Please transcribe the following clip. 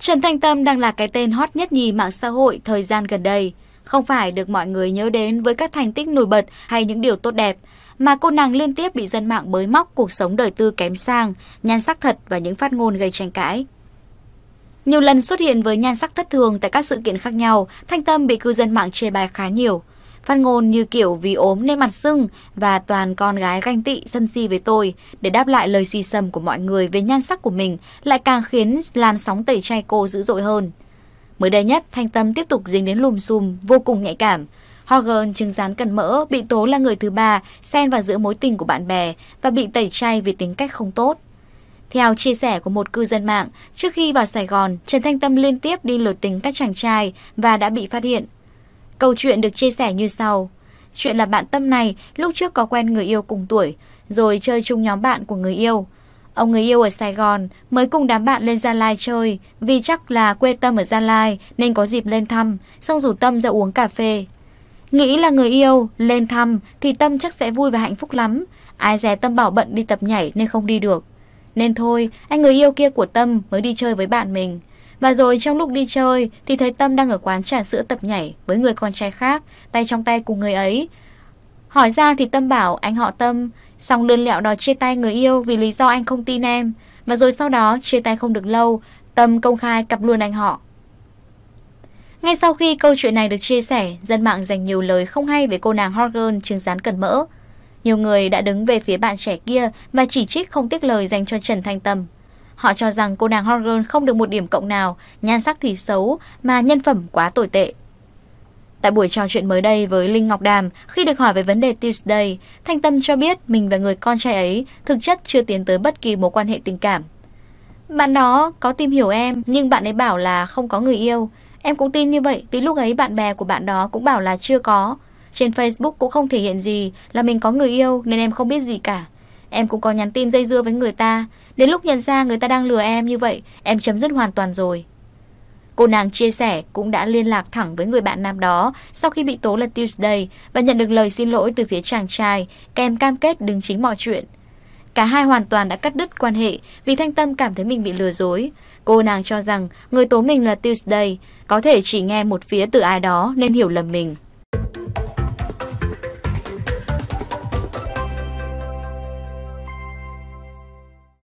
Trần Thanh Tâm đang là cái tên hot nhất nhì mạng xã hội thời gian gần đây. Không phải được mọi người nhớ đến với các thành tích nổi bật hay những điều tốt đẹp, mà cô nàng liên tiếp bị dân mạng bới móc cuộc sống đời tư kém sang, nhan sắc thật và những phát ngôn gây tranh cãi. Nhiều lần xuất hiện với nhan sắc thất thường tại các sự kiện khác nhau, Thanh Tâm bị cư dân mạng chê bai khá nhiều – Phát ngôn như kiểu vì ốm nên mặt sưng và toàn con gái ganh tị sân si với tôi để đáp lại lời si sầm của mọi người về nhan sắc của mình lại càng khiến làn sóng tẩy chay cô dữ dội hơn. Mới đây nhất, Thanh Tâm tiếp tục dính đến lùm xùm vô cùng nhạy cảm. Hogan chứng rán cần mỡ bị tố là người thứ ba xen vào giữa mối tình của bạn bè và bị tẩy chay vì tính cách không tốt. Theo chia sẻ của một cư dân mạng, trước khi vào Sài Gòn, Trần Thanh Tâm liên tiếp đi lừa tình các chàng trai và đã bị phát hiện. Câu chuyện được chia sẻ như sau. Chuyện là bạn Tâm này lúc trước có quen người yêu cùng tuổi, rồi chơi chung nhóm bạn của người yêu. Ông người yêu ở Sài Gòn mới cùng đám bạn lên Gia Lai chơi, vì chắc là quê Tâm ở Gia Lai nên có dịp lên thăm, xong rủ Tâm ra uống cà phê. Nghĩ là người yêu, lên thăm thì Tâm chắc sẽ vui và hạnh phúc lắm. Ai dè Tâm bảo bận đi tập nhảy nên không đi được. Nên thôi, anh người yêu kia của Tâm mới đi chơi với bạn mình. Và rồi trong lúc đi chơi thì thấy Tâm đang ở quán trà sữa tập nhảy với người con trai khác, tay trong tay cùng người ấy. Hỏi ra thì Tâm bảo anh họ Tâm, xong lươn lẹo đòi chia tay người yêu vì lý do anh không tin em. Và rồi sau đó chia tay không được lâu, Tâm công khai cặp luôn anh họ. Ngay sau khi câu chuyện này được chia sẻ, dân mạng dành nhiều lời không hay về cô nàng hot girl trứng rán cẩn mỡ. Nhiều người đã đứng về phía bạn trẻ kia và chỉ trích không tiếc lời dành cho Trần Thanh Tâm. Họ cho rằng cô nàng Horgan không được một điểm cộng nào, nhan sắc thì xấu mà nhân phẩm quá tồi tệ. Tại buổi trò chuyện mới đây với Linh Ngọc Đàm, khi được hỏi về vấn đề Tuesday, Thanh Tâm cho biết mình và người con trai ấy thực chất chưa tiến tới bất kỳ mối quan hệ tình cảm. Bạn đó có tìm hiểu em, nhưng bạn ấy bảo là không có người yêu. Em cũng tin như vậy vì lúc ấy bạn bè của bạn đó cũng bảo là chưa có. Trên Facebook cũng không thể hiện gì là mình có người yêu nên em không biết gì cả. Em cũng có nhắn tin dây dưa với người ta. Đến lúc nhận ra người ta đang lừa em như vậy, em chấm dứt hoàn toàn rồi. Cô nàng chia sẻ cũng đã liên lạc thẳng với người bạn nam đó sau khi bị tố là Tuesday và nhận được lời xin lỗi từ phía chàng trai, kèm cam kết đừng chính mọi chuyện. Cả hai hoàn toàn đã cắt đứt quan hệ vì Thanh Tâm cảm thấy mình bị lừa dối. Cô nàng cho rằng người tố mình là Tuesday, có thể chỉ nghe một phía từ ai đó nên hiểu lầm mình.